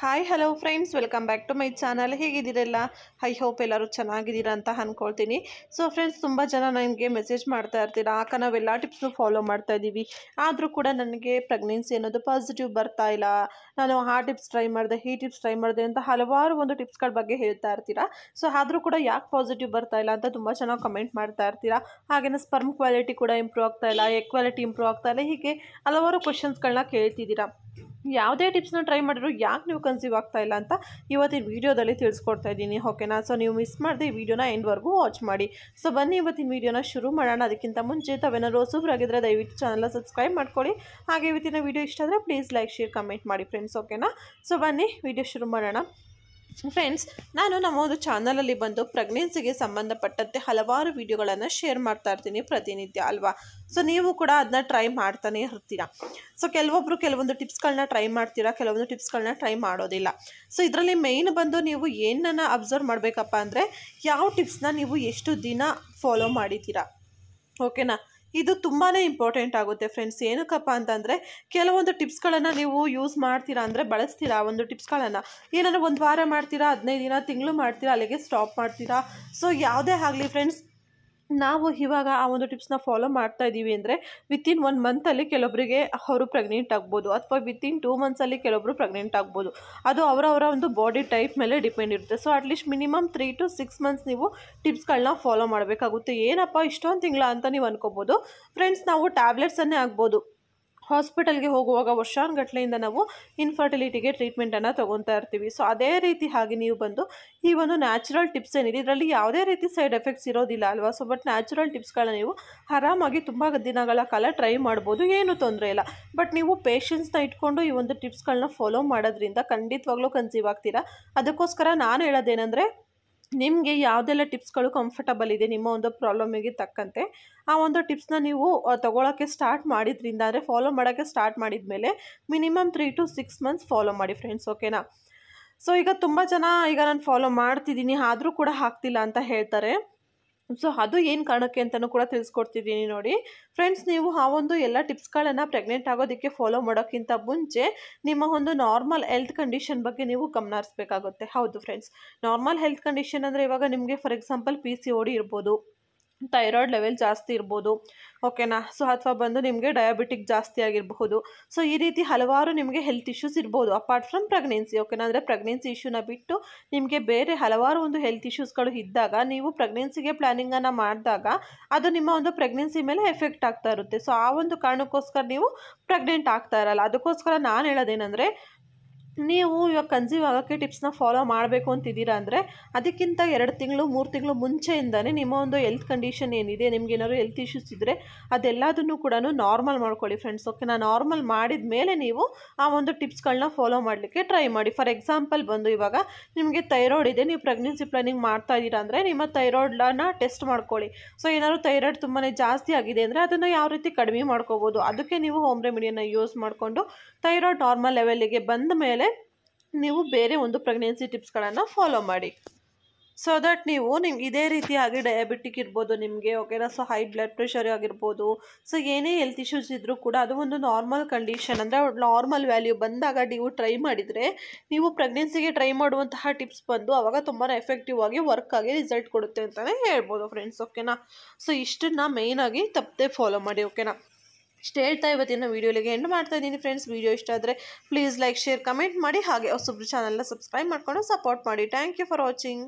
hi hello friends welcome back to my channel ಹೇಗಿದ್ದೀರಲ್ಲ I hope ಎಲ್ಲರೂ ಚೆನ್ನಾಗಿದ್ದೀರಾ ಅಂತ ಅಂದ್ಕೊಳ್ತೀನಿ ಸೊ ಫ್ರೆಂಡ್ಸ್ ತುಂಬ ಜನ ನನಗೆ ಮೆಸೇಜ್ ಮಾಡ್ತಾ ಇರ್ತೀರ ಆಕ ನಾವೆಲ್ಲ ಟಿಪ್ಸು ಫಾಲೋ ಮಾಡ್ತಾ ಇದ್ದೀವಿ ಆದರೂ ಕೂಡ ನನಗೆ ಪ್ರೆಗ್ನೆನ್ಸಿ ಅನ್ನೋದು ಪಾಸಿಟಿವ್ ಬರ್ತಾ ಇಲ್ಲ ನಾನು ಆ ಟಿಪ್ಸ್ ಟ್ರೈ ಮಾಡಿದೆ ಈ ಟಿಪ್ಸ್ ಟ್ರೈ ಮಾಡಿದೆ ಅಂತ ಹಲವಾರು ಒಂದು ಟಿಪ್ಸ್ಗಳ ಬಗ್ಗೆ ಹೇಳ್ತಾ ಇರ್ತೀರಾ ಸೊ ಆದರೂ ಕೂಡ ಯಾಕೆ ಪಾಸಿಟಿವ್ ಬರ್ತಾ ಇಲ್ಲ ಅಂತ ತುಂಬ ಚೆನ್ನಾಗಿ ಕಮೆಂಟ್ ಮಾಡ್ತಾ ಇರ್ತೀರಾ ಹಾಗೆಯೇ ಸ್ಪರ್ಮ್ ಕ್ವಾಲಿಟಿ ಕೂಡ ಇಂಪ್ರೂವ್ ಆಗ್ತಾ ಇಲ್ಲ ಕ್ವಾಲಿಟಿ ಇಂಪ್ರೂವ್ ಆಗ್ತಾ ಇಲ್ಲ ಹೀಗೆ ಹಲವಾರು ಕ್ವಶನ್ಸ್ಗಳನ್ನ ಕೇಳ್ತಿದ್ದೀರಾ ಯಾವುದೇ ಟಿಪ್ಸ್ನ ಟ್ರೈ ಮಾಡಿದ್ರು ಯಾಕೆ ನೀವು ಕನ್ಸೀವ್ ಆಗ್ತಾ ಇಲ್ಲ ಅಂತ ಇವತ್ತಿನ ವೀಡಿಯೋದಲ್ಲಿ ತಿಳಿಸ್ಕೊಡ್ತಾ ಇದ್ದೀನಿ ಓಕೆನಾ ಸೊ ನೀವು ಮಿಸ್ ಮಾಡದೆ ಈ ವಿಡಿಯೋನ ಎಂಡ್ವರೆಗೂ ವಾಚ್ ಮಾಡಿ ಸೊ ಬನ್ನಿ ಇವತ್ತಿನ ವೀಡಿಯೋನ ಶುರು ಮಾಡೋಣ ಅದಕ್ಕಿಂತ ಮುಂಚೆ ತಾವೇನಾದ್ರು ಆಗಿದ್ರೆ ದಯವಿಟ್ಟು ಚಾನಲ್ನ ಸಬ್ಸ್ಕ್ರೈಬ್ ಮಾಡ್ಕೊಳ್ಳಿ ಹಾಗೆ ಇವತ್ತಿನ ವೀಡಿಯೋ ಇಷ್ಟ ಆದರೆ ಪ್ಲೀಸ್ ಲೈಕ್ ಶೇರ್ ಕಮೆಂಟ್ ಮಾಡಿ ಫ್ರೆಂಡ್ಸ್ ಓಕೆನಾ ಸೊ ಬನ್ನಿ ವಿಡಿಯೋ ಶುರು ಮಾಡೋಣ ಫ್ರೆಂಡ್ಸ್ ನಾನು ನಮ್ಮ ಒಂದು ಚಾನಲಲ್ಲಿ ಬಂದು ಪ್ರೆಗ್ನೆನ್ಸಿಗೆ ಸಂಬಂಧಪಟ್ಟಂತೆ ಹಲವಾರು ವಿಡಿಯೋಗಳನ್ನು ಶೇರ್ ಮಾಡ್ತಾ ಇರ್ತೀನಿ ಪ್ರತಿನಿತ್ಯ ಅಲ್ವಾ ಸೊ ನೀವು ಕೂಡ ಅದನ್ನ ಟ್ರೈ ಮಾಡ್ತಾನೆ ಇರ್ತೀರಾ ಸೊ ಕೆಲವೊಬ್ಬರು ಕೆಲವೊಂದು ಟಿಪ್ಸ್ಗಳನ್ನ ಟ್ರೈ ಮಾಡ್ತೀರಾ ಕೆಲವೊಂದು ಟಿಪ್ಸ್ಗಳನ್ನ ಟ್ರೈ ಮಾಡೋದಿಲ್ಲ ಸೊ ಇದರಲ್ಲಿ ಮೇಯ್ನ್ ಬಂದು ನೀವು ಏನನ್ನು ಅಬ್ಸರ್ವ್ ಮಾಡಬೇಕಪ್ಪ ಅಂದರೆ ಯಾವ ಟಿಪ್ಸ್ನ ನೀವು ಎಷ್ಟು ದಿನ ಫಾಲೋ ಮಾಡಿದ್ದೀರಾ ಓಕೆನಾ ಇದು ತುಂಬಾ ಇಂಪಾರ್ಟೆಂಟ್ ಆಗುತ್ತೆ ಫ್ರೆಂಡ್ಸ್ ಏನಕ್ಕಪ್ಪ ಅಂತಂದರೆ ಕೆಲವೊಂದು ಟಿಪ್ಸ್ಗಳನ್ನು ನೀವು ಯೂಸ್ ಮಾಡ್ತೀರಾ ಅಂದರೆ ಬಳಸ್ತೀರಾ ಒಂದು ಟಿಪ್ಸ್ಗಳನ್ನು ಏನಾದರೂ ಒಂದು ವಾರ ಮಾಡ್ತೀರಾ ಹದಿನೈದು ದಿನ ತಿಂಗಳು ಮಾಡ್ತೀರಾ ಅಲ್ಲಿಗೆ ಸ್ಟಾಪ್ ಮಾಡ್ತೀರಾ ಸೊ ಯಾವುದೇ ಆಗಲಿ ಫ್ರೆಂಡ್ಸ್ ನಾವು ಇವಾಗ ಆ ಒಂದು ಟಿಪ್ಸ್ನ ಫಾಲೋ ಮಾಡ್ತಾ ಇದ್ದೀವಿ ಅಂದರೆ ವಿತಿನ್ ಒನ್ ಮಂತಲ್ಲಿ ಕೆಲವೊಬ್ಬರಿಗೆ ಅವರು ಪ್ರೆಗ್ನೆಂಟ್ ಆಗ್ಬೋದು ಅಥವಾ ವಿತಿನ್ ಟೂ ಮಂತ್ಸಲ್ಲಿ ಕೆಲವೊಬ್ಬರು ಪ್ರೆಗ್ನೆಂಟ್ ಆಗ್ಬೋದು ಅದು ಅವರವರ ಒಂದು ಬಾಡಿ ಟೈಪ್ ಮೇಲೆ ಡಿಪೆಂಡ್ ಇರುತ್ತೆ so at least minimum three to six months ನೀವು ಟಿಪ್ಸ್ಗಳನ್ನ ಫಾಲೋ ಮಾಡಬೇಕಾಗುತ್ತೆ ಏನಪ್ಪ ಇಷ್ಟೊಂದು ತಿಂಗಳ ಅಂತ ನೀವು ಅನ್ಕೋಬೋದು ಫ್ರೆಂಡ್ಸ್ ನಾವು ಟ್ಯಾಬ್ಲೆಟ್ಸನ್ನೇ ಆಗ್ಬೋದು ಹಾಸ್ಪಿಟಲ್ಗೆ ಹೋಗುವಾಗ ವರ್ಷಾನುಗಟ್ಲೆಯಿಂದ ನಾವು ಇನ್ಫರ್ಟಿಲಿಟಿಗೆ ಟ್ರೀಟ್ಮೆಂಟನ್ನು ತೊಗೊತಾ ಇರ್ತೀವಿ ಸೊ ಅದೇ ರೀತಿ ಹಾಗೆ ನೀವು ಬಂದು ಈ ಒಂದು ನ್ಯಾಚುರಲ್ ಟಿಪ್ಸ್ ಏನಿದೆ ಇದರಲ್ಲಿ ಯಾವುದೇ ರೀತಿ ಸೈಡ್ ಎಫೆಕ್ಟ್ಸ್ ಇರೋದಿಲ್ಲ ಅಲ್ವಾ ಸೊ ಬಟ್ ನ್ಯಾಚುರಲ್ ಟಿಪ್ಸ್ಗಳನ್ನ ನೀವು ಆರಾಮಾಗಿ ತುಂಬ ದಿನಗಳ ಕಾಲ ಟ್ರೈ ಮಾಡ್ಬೋದು ಏನೂ ತೊಂದರೆ ಇಲ್ಲ ಬಟ್ ನೀವು ಪೇಷನ್ಸ್ನ ಇಟ್ಕೊಂಡು ಈ ಒಂದು ಟಿಪ್ಸ್ಗಳನ್ನ ಫಾಲೋ ಮಾಡೋದ್ರಿಂದ ಖಂಡಿತವಾಗ್ಲೂ ಕನ್ಸೀವ್ ಆಗ್ತೀರಾ ಅದಕ್ಕೋಸ್ಕರ ನಾನು ಹೇಳೋದೇನೆಂದರೆ ನಿಮಗೆ ಯಾವುದೆಲ್ಲ ಟಿಪ್ಸ್ಗಳು ಕಂಫರ್ಟಬಲ್ ಇದೆ ನಿಮ್ಮ ಒಂದು ಪ್ರಾಬ್ಲಮಿಗೆ ತಕ್ಕಂತೆ ಆ ಒಂದು ಟಿಪ್ಸ್ನ ನೀವು ತೊಗೊಳಕ್ಕೆ ಸ್ಟಾರ್ಟ್ ಮಾಡಿದ್ರಿಂದ ಅಂದರೆ ಫಾಲೋ ಮಾಡೋಕ್ಕೆ ಸ್ಟಾರ್ಟ್ ಮಾಡಿದ ಮೇಲೆ minimum three to six months follow ಮಾಡಿ ಫ್ರೆಂಡ್ಸ್ ಓಕೆನಾ ಸೊ ಈಗ ತುಂಬ ಜನ ಈಗ ನಾನು ಫಾಲೋ ಮಾಡ್ತಿದ್ದೀನಿ ಆದರೂ ಕೂಡ ಹಾಕ್ತಿಲ್ಲ ಅಂತ ಹೇಳ್ತಾರೆ ಸೊ ಅದು ಏನು ಕಾರಣಕ್ಕೆ ಅಂತಲೂ ಕೂಡ ತಿಳಿಸ್ಕೊಡ್ತಿದ್ದೀನಿ ನೋಡಿ ಫ್ರೆಂಡ್ಸ್ ನೀವು ಆ ಒಂದು ಎಲ್ಲ ಟಿಪ್ಸ್ಗಳನ್ನು ಪ್ರೆಗ್ನೆಂಟ್ ಆಗೋದಕ್ಕೆ ಫಾಲೋ ಮಾಡೋಕ್ಕಿಂತ ಮುಂಚೆ ನಿಮ್ಮ ಒಂದು ನಾರ್ಮಲ್ ಹೆಲ್ತ್ ಕಂಡೀಷನ್ ಬಗ್ಗೆ ನೀವು ಗಮನ ಹೌದು ಫ್ರೆಂಡ್ಸ್ ನಾರ್ಮಲ್ ಹೆಲ್ತ್ ಕಂಡೀಷನ್ ಅಂದರೆ ಇವಾಗ ನಿಮಗೆ for example P C O D ಇರ್ಬೋದು ಥೈರಾಯ್ಡ್ ಲೆವೆಲ್ ಜಾಸ್ತಿ ಇರ್ಬೋದು ಓಕೆನಾ ಸೊ ಅಥವಾ ಬಂದು ನಿಮಗೆ ಡಯಾಬಿಟಿಕ್ ಜಾಸ್ತಿ ಆಗಿರಬಹುದು ಸೊ ಈ ರೀತಿ ಹಲವಾರು ನಿಮಗೆ ಹೆಲ್ತ್ ಇಶ್ಯೂಸ್ ಇರ್ಬೋದು ಅಪಾರ್ಟ್ ಫ್ರಮ್ ಪ್ರೆಗ್ನೆನ್ಸಿ ಓಕೆನಾ ಅಂದರೆ ಪ್ರೆಗ್ನೆನ್ಸಿ ಇಶ್ಯೂನ ಬಿಟ್ಟು ನಿಮಗೆ ಬೇರೆ ಹಲವಾರು ಒಂದು ಹೆಲ್ತ್ ಇಶ್ಯೂಸ್ಗಳು ಇದ್ದಾಗ ನೀವು ಪ್ರೆಗ್ನೆನ್ಸಿಗೆ ಪ್ಲ್ಯಾನಿಂಗನ್ನು ಮಾಡಿದಾಗ ಅದು ನಿಮ್ಮ ಒಂದು ಪ್ರೆಗ್ನೆನ್ಸಿ ಮೇಲೆ ಎಫೆಕ್ಟ್ ಆಗ್ತಾ ಇರುತ್ತೆ ಸೊ ಆ ಒಂದು ಕಾರಣಕ್ಕೋಸ್ಕರ ನೀವು ಪ್ರೆಗ್ನೆಂಟ್ ಆಗ್ತಾ ಇರಲ್ಲ ಅದಕ್ಕೋಸ್ಕರ ನಾನು ಹೇಳೋದೇನೆಂದರೆ ನೀವು ಇವಾಗ ಕನ್ಸೀವ್ ಆಗೋಕ್ಕೆ ಟಿಪ್ಸ್ನ ಫಾಲೋ ಮಾಡಬೇಕು ಅಂತಿದ್ದೀರಾ ಅಂದರೆ ಅದಕ್ಕಿಂತ ಎರಡು ತಿಂಗಳು ಮೂರು ತಿಂಗಳು ಮುಂಚೆಯಿಂದನೇ ನಿಮ್ಮ ಒಂದು ಹೆಲ್ತ್ ಕಂಡೀಷನ್ ಏನಿದೆ ನಿಮ್ಗೆ ಏನಾದ್ರು ಹೆಲ್ತ್ ಇಶ್ಯೂಸ್ ಇದ್ದರೆ ಅದೆಲ್ಲದನ್ನು ಕೂಡ ನಾರ್ಮಲ್ ಮಾಡ್ಕೊಳ್ಳಿ ಫ್ರೆಂಡ್ಸ್ ಓಕೆ ನಾನು ನಾರ್ಮಲ್ ಮಾಡಿದ ಮೇಲೆ ನೀವು ಆ ಒಂದು ಟಿಪ್ಸ್ಗಳನ್ನ ಫಾಲೋ ಮಾಡಲಿಕ್ಕೆ ಟ್ರೈ ಮಾಡಿ ಫಾರ್ ಎಕ್ಸಾಂಪಲ್ ಬಂದು ಇವಾಗ ನಿಮಗೆ ಥೈರಾಯ್ಡ್ ಇದೆ ನೀವು ಪ್ರೆಗ್ನೆನ್ಸಿ ಪ್ಲಾನಿಂಗ್ ಮಾಡ್ತಾ ಇದ್ದೀರಾ ಅಂದರೆ ನಿಮ್ಮ ಥೈರಾಯ್ಡ್ನ ಟೆಸ್ಟ್ ಮಾಡ್ಕೊಳ್ಳಿ ಸೊ ಏನಾದ್ರು ಥೈರಾಯ್ಡ್ ತುಂಬಾ ಜಾಸ್ತಿ ಆಗಿದೆ ಅಂದರೆ ಅದನ್ನು ಯಾವ ರೀತಿ ಕಡಿಮೆ ಮಾಡ್ಕೋಬೋದು ಅದಕ್ಕೆ ನೀವು ಹೋಮ್ ರೆಮಿಡಿಯನ್ನು ಯೂಸ್ ಮಾಡಿಕೊಂಡು ಥೈರಾಯ್ಡ್ ನಾರ್ಮಲ್ ಲೆವೆಲಿಗೆ ಬಂದ ಮೇಲೆ ನೀವು ಬೇರೆ ಒಂದು ಪ್ರೆಗ್ನೆನ್ಸಿ ಟಿಪ್ಸ್ಗಳನ್ನು ಫಾಲೋ ಮಾಡಿ ಸೊ ದಟ್ ನೀವು ನಿಮ್ಗೆ ಇದೇ ರೀತಿಯಾಗಿ ಡಯಾಬಿಟಿಕ್ ಇರ್ಬೋದು ನಿಮಗೆ ಓಕೆನಾ ಸೊ ಹೈ ಬ್ಲಡ್ ಪ್ರೆಷರ್ ಆಗಿರ್ಬೋದು ಸೊ ಏನೇ ಹೆಲ್ತ್ ಇಶ್ಯೂಸ್ ಇದ್ದರೂ ಕೂಡ ಅದು ಒಂದು ನಾರ್ಮಲ್ ಕಂಡೀಷನ್ ಅಂದರೆ ನಾರ್ಮಲ್ ವ್ಯಾಲ್ಯೂ ಬಂದಾಗ ನೀವು ಟ್ರೈ ಮಾಡಿದರೆ ನೀವು ಪ್ರೆಗ್ನೆನ್ಸಿಗೆ ಟ್ರೈ ಮಾಡುವಂತಹ ಟಿಪ್ಸ್ ಬಂದು ಆವಾಗ ತುಂಬಾ ಎಫೆಕ್ಟಿವ್ ಆಗಿ ವರ್ಕ್ ಆಗಿ ರಿಸಲ್ಟ್ ಕೊಡುತ್ತೆ ಅಂತಲೇ ಹೇಳ್ಬೋದು ಫ್ರೆಂಡ್ಸ್ ಓಕೆನಾ ಸೊ ಇಷ್ಟನ್ನು ಮೇಯ್ನಾಗಿ ತಪ್ಪದೆ ಫಾಲೋ ಮಾಡಿ ಓಕೆನಾ ಇಷ್ಟು ಹೇಳ್ತಾ ಇವತ್ತಿನ ವೀಡಿಯೋಲಿಗೆ ಎಂಡ್ ಮಾಡ್ತಾ ಇದ್ದೀನಿ ಫ್ರೆಂಡ್ಸ್ ವೀಡಿಯೋ ಇಷ್ಟ ಆದರೆ ಪ್ಲೀಸ್ ಲೈಕ್ ಶೇರ್ ಕಮೆಂಟ್ ಮಾಡಿ ಹಾಗೆ ಹೊಸಬ್ರು ಚಾನಲ್ನ ಸಬ್ಸ್ಕ್ರೈಬ್ ಮಾಡಿಕೊಂಡು ಸಪೋರ್ಟ್ ಮಾಡಿ ಥ್ಯಾಂಕ್ ಯು ಫಾರ್ ವಾಚಿಂಗ್